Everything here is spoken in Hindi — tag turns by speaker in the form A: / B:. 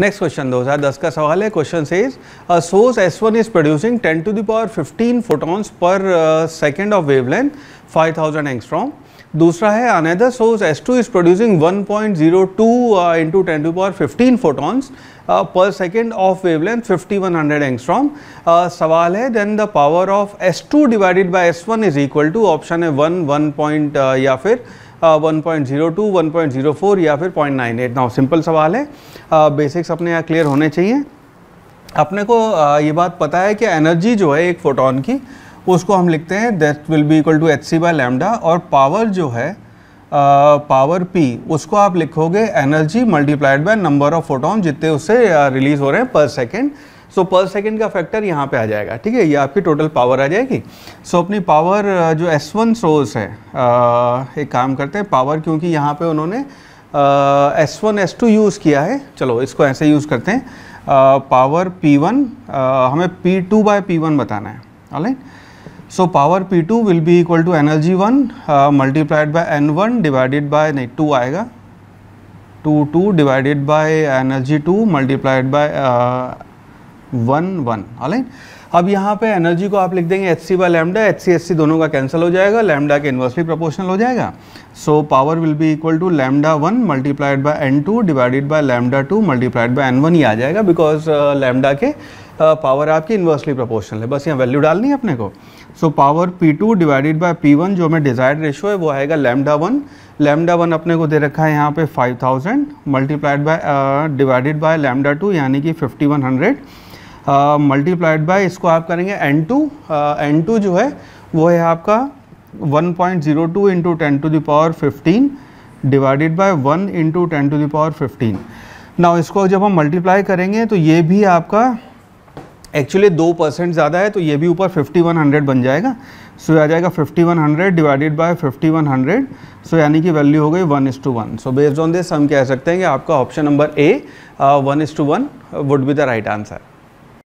A: नेक्स्ट क्वेश्चन दो हज़ार दस का सवाल है question says a source one is producing ten to the power fifteen photons per second of wavelength thousand angstrom दूसरा है another source two is producing one point zero two two ten power fifteen photons per second of wavelength hundred angstrom सवाल है then the power of S two divided S one is equal to option है वन वन पॉइंट या फिर 1.02, 1.04 या फिर 0.98 नाउ सिंपल सवाल है बेसिक्स अपने यहाँ क्लियर होने चाहिए अपने को ये बात पता है कि एनर्जी जो है एक फोटोन की उसको हम लिखते हैं that will be equal to H C by lambda और पावर जो है पावर पी उसको आप लिखोगे energy multiplied by number of photon जितने उससे रिलीज हो रहे हैं पर सेकेंड सो पर सेकेंड का फैक्टर यहाँ पे आ जाएगा ठीक है ये आपकी टोटल पावर आ जाएगी सो so, अपनी पावर जो एस वन सोर्स है आ, एक काम करते हैं पावर क्योंकि यहाँ पे उन्होंने S one S two use किया है चलो इसको ऐसे यूज़ करते हैं आ, पावर पी वन हमें P two by P one बताना है alright so power p2 will be equal to energy one multiplied by N one divided by नहीं टू आएगा two two divided by energy two multiplied by one one alright अब यहाँ पे एनर्जी को आप लिख देंगे H C by lambda H C H C दोनों का कैंसिल हो जाएगा लैमडा के इन्वर्सली प्रोपोर्शनल हो जाएगा so power will be equal to lambda one multiplied by N two divided by lambda two multiplied by N one ही आ जाएगा बिकॉज लैमडा uh, के पावर आपकी इन्वर्सली प्रोपोर्शनल है बस यहाँ वैल्यू डालनी है अपने को so power P two divided by P one जो हमें डिजायर्ड रेशो है वो आएगा लेमडा वन लेमडा वन अपने को दे रखा है यहाँ पे five thousand multiplied by divided by lambda two यानी कि fifty one hundred multiplied by इसको आप करेंगे एन टू एन टू जो है वो है आपका 1.02 point zero two into ten to the power fifteen divided by one into ten to the power fifteen ना इसको जब हम मल्टीप्लाई करेंगे तो ये भी आपका एक्चुअली दो परसेंट ज़्यादा है तो ये भी ऊपर फिफ्टी वन हंड्रेड बन जाएगा सो आ जाएगा fifty one hundred divided by fifty one hundred so यानी कि वैल्यू हो गई one is to one so based on this हम कह सकते हैं कि आपका option number A one is to one would be the right answer